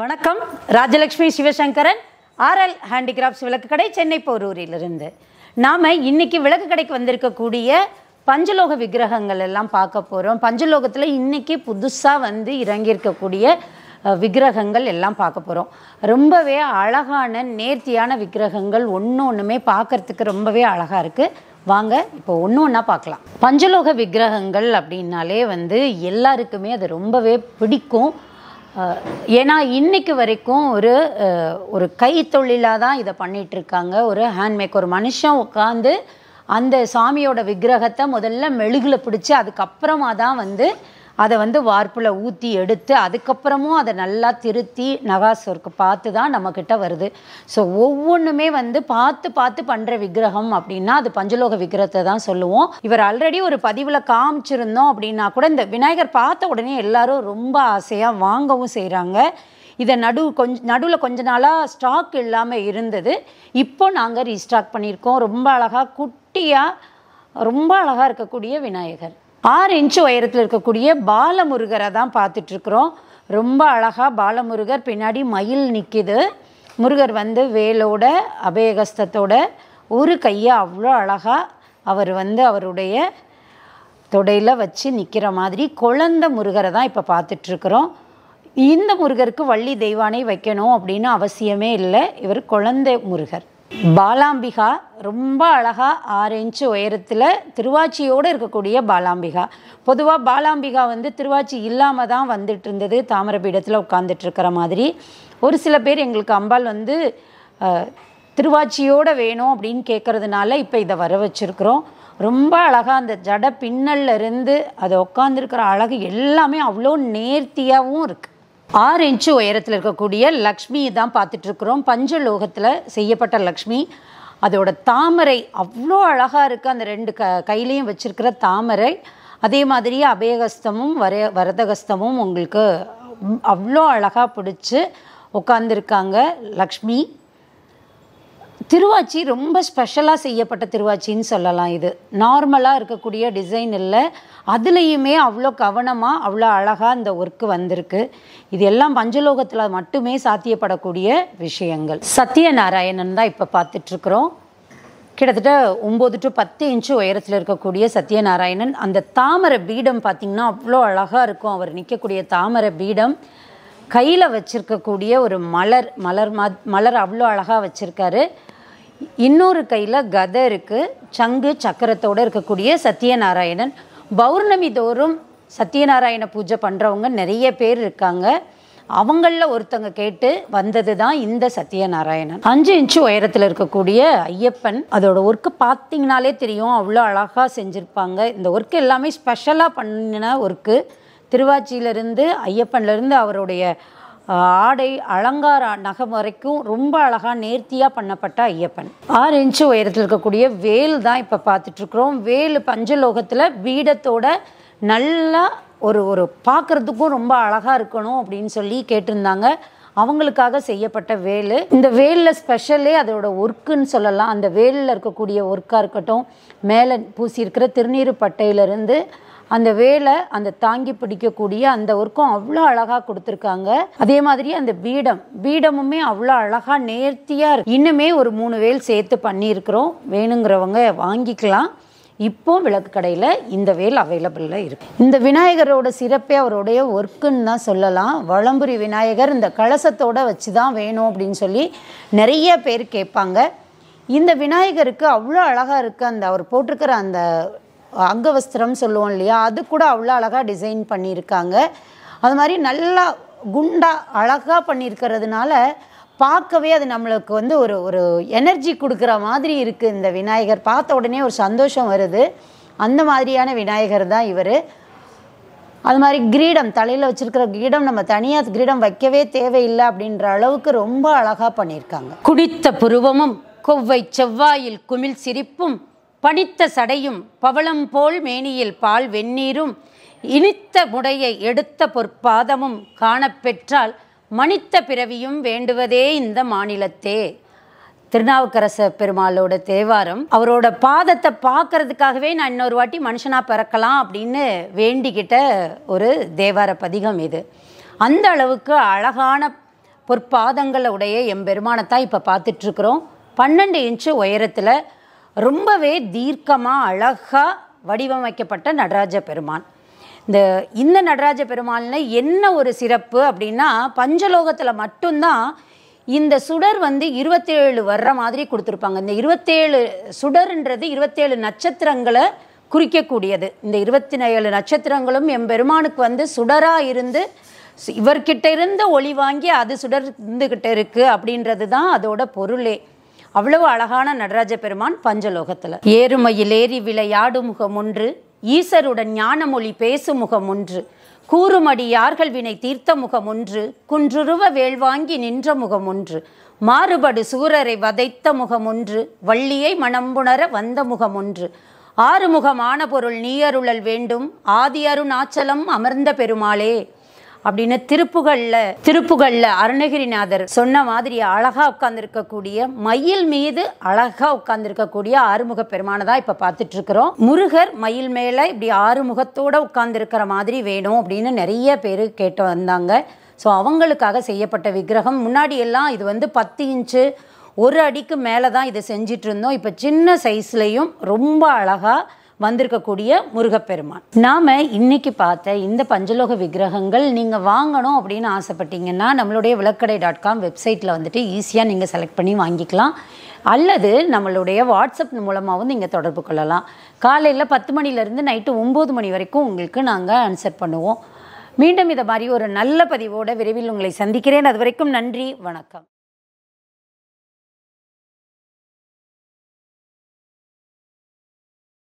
வணக்கம் Rajalakshmi Sivasankaran RL handicrafts விளக்கு கடை சென்னை போரூரிலிருந்து நாம் இன்றைக்கி விளக்கு கடைக்கு வந்திருக்கக்கூடிய பஞ்சலோக விக்கிரகங்கள் எல்லாம் பார்க்க போகிறோம் பஞ்சலோகத்தில் இன்றைக்கி புதுசாக வந்து இறங்கியிருக்கக்கூடிய விக்கிரகங்கள் எல்லாம் பார்க்க போகிறோம் ரொம்பவே அழகான நேர்த்தியான விக்கிரகங்கள் ஒன்று ஒன்றுமே பார்க்குறதுக்கு ரொம்பவே அழகாக இருக்குது வாங்க இப்போ ஒன்று ஒன்றா பார்க்கலாம் பஞ்சலோக விக்கிரகங்கள் அப்படின்னாலே வந்து எல்லாருக்குமே அது ரொம்பவே பிடிக்கும் ஏன்னா இன்றைக்கு வரைக்கும் ஒரு ஒரு கைத்தொழிலாக தான் இதை பண்ணிகிட்ருக்காங்க ஒரு ஹேண்ட்மேக் ஒரு மனுஷன் உட்காந்து அந்த சாமியோட விக்கிரகத்தை முதல்ல மெழுகில் பிடிச்சி அதுக்கப்புறமா தான் வந்து அதை வந்து வார்ப்பில் ஊற்றி எடுத்து அதுக்கப்புறமும் அதை நல்லா திருத்தி நகாசுருக்கு பார்த்து தான் நம்மக்கிட்ட வருது ஸோ ஒவ்வொன்றுமே வந்து பார்த்து பார்த்து பண்ணுற விக்கிரகம் அப்படின்னா அது பஞ்சலோக விக்கிரகத்தை தான் சொல்லுவோம் இவர் ஆல்ரெடி ஒரு பதிவில் காமிச்சிருந்தோம் அப்படின்னா கூட இந்த விநாயகர் பார்த்த உடனே எல்லாரும் ரொம்ப ஆசையாக வாங்கவும் செய்கிறாங்க இதை நடு கொஞ்ச நடுவில் கொஞ்ச நாளாக ஸ்டாக் இல்லாமல் இருந்தது இப்போ நாங்கள் ரீஸ்டாக் பண்ணியிருக்கோம் ரொம்ப அழகாக குட்டியாக ரொம்ப அழகாக இருக்கக்கூடிய விநாயகர் ஆறு இன்ச்சு உயரத்தில் இருக்கக்கூடிய பாலமுருகரை தான் பார்த்துட்ருக்குறோம் ரொம்ப அழகாக பாலமுருகர் பின்னாடி மயில் நிற்கிது முருகர் வந்து வேலோட அபயகஸ்தத்தோட ஒரு கையை அவ்வளோ அழகாக அவர் வந்து அவருடைய தொடையில் வச்சு நிற்கிற மாதிரி குழந்த முருகரை தான் இப்போ பார்த்துட்ருக்குறோம் இந்த முருகருக்கு வள்ளி தெய்வானை வைக்கணும் அப்படின்னு அவசியமே இல்லை இவர் குழந்தை முருகர் பாலாம்பிகா ரொம்ப அழகாக ஆறு இன்ச்சு உயரத்தில் திருவாச்சியோடு இருக்கக்கூடிய பாலாம்பிகா பொதுவாக பாலாம்பிகா வந்து திருவாச்சி இல்லாமல் தான் வந்துட்டு இருந்தது தாமரை பீடத்தில் உட்காந்துட்ருக்கிற மாதிரி ஒரு சில பேர் எங்களுக்கு அம்பாள் வந்து திருவாச்சியோடு வேணும் அப்படின்னு கேட்குறதுனால இப்போ இதை வர வச்சுருக்குறோம் ரொம்ப அழகாக அந்த ஜட பின்னல்ல இருந்து அதை உட்காந்துருக்கிற அழகு எல்லாமே அவ்வளோ நேர்த்தியாகவும் இருக்குது ஆறு இன்ச்சு உயரத்தில் இருக்கக்கூடிய லக்ஷ்மி தான் பார்த்துட்ருக்குறோம் பஞ்சலோகத்தில் செய்யப்பட்ட லக்ஷ்மி அதோட தாமரை அவ்வளோ அழகாக இருக்குது அந்த ரெண்டு க கையிலையும் வச்சுருக்கிற தாமரை அதே மாதிரி அபயகஸ்தமும் வர வரதகஸ்தமும் உங்களுக்கு அவ்வளோ அழகாக பிடிச்சி உட்காந்துருக்காங்க லக்ஷ்மி திருவாச்சி ரொம்ப ஸ்பெஷலாக செய்யப்பட்ட திருவாச்சின்னு சொல்லலாம் இது நார்மலாக இருக்கக்கூடிய டிசைன் இல்லை அதுலேயுமே அவ்வளோ கவனமாக அவ்வளோ அழகாக இந்த ஒர்க்கு வந்திருக்கு இது எல்லாம் பஞ்சலோகத்தில் மட்டுமே சாத்தியப்படக்கூடிய விஷயங்கள் சத்யநாராயணன் தான் இப்போ பார்த்துட்ருக்குறோம் கிட்டத்தட்ட ஒம்பது டு பத்து இன்ச்சு உயரத்தில் இருக்கக்கூடிய சத்யநாராயணன் அந்த தாமரை பீடம் பார்த்திங்கன்னா அவ்வளோ அழகாக இருக்கும் அவர் நிற்கக்கூடிய தாமரை பீடம் கையில் வச்சுருக்கக்கூடிய ஒரு மலர் மலர் மலர் அவ்வளோ அழகாக வச்சுருக்காரு இன்னொரு கையில் கதை இருக்குது சங்கு சக்கரத்தோடு இருக்கக்கூடிய சத்யநாராயணன் பௌர்ணமி தோறும் சத்யநாராயண பூஜை பண்ணுறவங்க நிறைய பேர் இருக்காங்க அவங்களில் ஒருத்தங்க கேட்டு வந்தது தான் இந்த சத்யநாராயணன் அஞ்சு இன்ச்சு உயரத்தில் இருக்கக்கூடிய ஐயப்பன் அதோட ஒர்க்கு பார்த்தீங்கனாலே தெரியும் அவ்வளோ அழகாக செஞ்சுருப்பாங்க இந்த ஒர்க் எல்லாமே ஸ்பெஷலாக பண்ணின ஒர்க்கு திருவாச்சியிலிருந்து ஐயப்பன்லேருந்து அவருடைய ஆடை அலங்கார நகம் வரைக்கும் ரொம்ப அழகாக நேர்த்தியாக பண்ணப்பட்ட ஐயப்பன் ஆறு இன்ச்சு உயரத்தில் இருக்கக்கூடிய வேல் தான் இப்போ பார்த்துட்ருக்குறோம் வேல் பஞ்சலோகத்தில் பீடத்தோட நல்லா ஒரு ஒரு பார்க்குறதுக்கும் ரொம்ப அழகாக இருக்கணும் அப்படின்னு சொல்லி கேட்டிருந்தாங்க அவங்களுக்காக செய்யப்பட்ட வேல் இந்த வேலில் ஸ்பெஷலே அதோட ஒர்க்குன்னு சொல்லலாம் அந்த வேலில் இருக்கக்கூடிய ஒர்க்காக இருக்கட்டும் மேலே பூசியிருக்கிற திருநீரு பட்டையிலிருந்து அந்த வேலை அந்த தாங்கி பிடிக்கக்கூடிய அந்த ஒர்க்கும் அவ்வளோ அழகாக கொடுத்துருக்காங்க அதே மாதிரி அந்த பீடம் பீடமுமே அவ்வளோ அழகாக நேர்த்தியாக இருக்கு இன்னுமே ஒரு மூணு வேல் சேர்த்து பண்ணியிருக்கிறோம் வேணுங்கிறவங்க வாங்கிக்கலாம் இப்போ விளக்கு கடையில் இந்த வேல் அவைலபிளில் இருக்கு இந்த விநாயகரோட சிறப்பே அவருடைய ஒர்க்குன்னு தான் சொல்லலாம் வளம்புரி விநாயகர் இந்த கலசத்தோட வச்சு தான் வேணும் அப்படின்னு சொல்லி நிறைய பேர் கேட்பாங்க இந்த விநாயகருக்கு அவ்வளோ அழகாக இருக்குது அந்த அவர் போட்டிருக்கிற அந்த அங்கவஸ்திரம் சொல்லுவோம் இல்லையா அது கூட அவ்வளோ அழகாக டிசைன் பண்ணியிருக்காங்க அது மாதிரி நல்லா குண்டா அழகாக பண்ணியிருக்கிறதுனால பார்க்கவே அது நம்மளுக்கு வந்து ஒரு ஒரு எனர்ஜி கொடுக்குற மாதிரி இருக்குது இந்த விநாயகர் பார்த்த உடனே ஒரு சந்தோஷம் வருது அந்த மாதிரியான விநாயகர் தான் இவர் அது மாதிரி கிரீடம் தலையில் வச்சுருக்கிற கிரீடம் நம்ம தனியாக கிரீடம் வைக்கவே தேவையில்லை அப்படின்ற அளவுக்கு ரொம்ப அழகாக பண்ணியிருக்காங்க குடித்த புருவமும் கொவ்வை செவ்வாயில் குமிழ் சிரிப்பும் பனித்த சடையும் பவளம் போல் மேனியில் பால் வெந்நீரும் இனித்த முடையை எடுத்த பொற்பாதமும் காணப்பெற்றால் மனித்த பிறவியும் வேண்டுவதே இந்த மாநிலத்தே திருநாவுக்கரச பெருமாளோட தேவாரம் அவரோட பாதத்தை பார்க்கறதுக்காகவே நான் இன்னொரு வாட்டி மனுஷனாக பிறக்கலாம் அப்படின்னு வேண்டிக்கிட்ட ஒரு தேவார பதிகம் இது அந்த அளவுக்கு அழகான பொற்பாதங்களை உடைய பெருமானத்தான் இப்போ பார்த்துட்ருக்குறோம் பன்னெண்டு இன்ச்சு உயரத்தில் ரொம்பவே தீர்க்கமாக அழகாக வடிவமைக்கப்பட்ட நடராஜ பெருமான் இந்த இந்த நடராஜ பெருமாள்னு என்ன ஒரு சிறப்பு அப்படின்னா பஞ்சலோகத்தில் மட்டும்தான் இந்த சுடர் வந்து இருபத்தேழு வர்ற மாதிரி கொடுத்துருப்பாங்க இந்த இருபத்தேழு சுடர்ன்றது இருபத்தேழு நட்சத்திரங்களை குறிக்கக்கூடியது இந்த இருபத்தி ஏழு நட்சத்திரங்களும் எம்பெருமானுக்கு வந்து சுடராக இருந்து இவர்கிட்ட இருந்து ஒளி வாங்கி அது சுடர் இருந்துக்கிட்ட இருக்குது அப்படின்றது தான் அதோட பொருளே அவ்வளவு அழகான நடராஜ பெருமான் பஞ்சலோகத்தில் ஏறுமையில் ஏறி விளையாடும் முகம் ஒன்று ஈசருடன் ஞானமொழி பேசும் முகம் ஒன்று கூறுமடி யார்கள் வினை தீர்த்த முகம் ஒன்று குன்றுருவ வேள்வாங்கி நின்ற முகம் ஒன்று மாறுபடு சூரரை வதைத்த முகம் ஒன்று வள்ளியை மனம்புணர வந்த முகம் ஒன்று ஆறுமுகமான பொருள் நீ வேண்டும் ஆதி அருணாச்சலம் அமர்ந்த பெருமாளே அப்படின்னு திருப்புகள்ல திருப்புகள்ல அருணகிரிநாதர் சொன்ன மாதிரி அழகா உட்கார்ந்துருக்கக்கூடிய மயில் மீது அழகா உட்கார்ந்துருக்கக்கூடிய ஆறுமுக பெருமானை தான் இப்ப பார்த்துட்டு இருக்கிறோம் முருகர் மயில் மேல இப்படி ஆறுமுகத்தோட உட்கார்ந்துருக்கிற மாதிரி வேணும் அப்படின்னு நிறைய பேர் கேட்டு வந்தாங்க ஸோ அவங்களுக்காக செய்யப்பட்ட விக்கிரகம் முன்னாடி எல்லாம் இது வந்து பத்து இன்ச்சு ஒரு அடிக்கு மேலே தான் இதை செஞ்சிட்டு இருந்தோம் இப்போ சின்ன சைஸ்லேயும் ரொம்ப அழகாக வந்திருக்கக்கூடிய முருகப்பெருமான் நாம் இன்னைக்கு பார்த்த இந்த பஞ்சலோக விக்கிரகங்கள் நீங்கள் வாங்கணும் அப்படின்னு ஆசைப்பட்டீங்கன்னா நம்மளுடைய விளக்கடை டாட் காம் வெப்சைட்டில் வந்துட்டு ஈஸியாக நீங்கள் செலக்ட் பண்ணி வாங்கிக்கலாம் அல்லது நம்மளுடைய வாட்ஸ்அப் மூலமாகவும் நீங்கள் தொடர்பு கொள்ளலாம் காலையில் பத்து மணிலேருந்து நைட்டு ஒம்பது மணி வரைக்கும் உங்களுக்கு நாங்கள் ஆன்சர் பண்ணுவோம் மீண்டும் இதை மாதிரி ஒரு நல்ல பதிவோடு விரைவில் உங்களை சந்திக்கிறேன் அது வரைக்கும் நன்றி வணக்கம்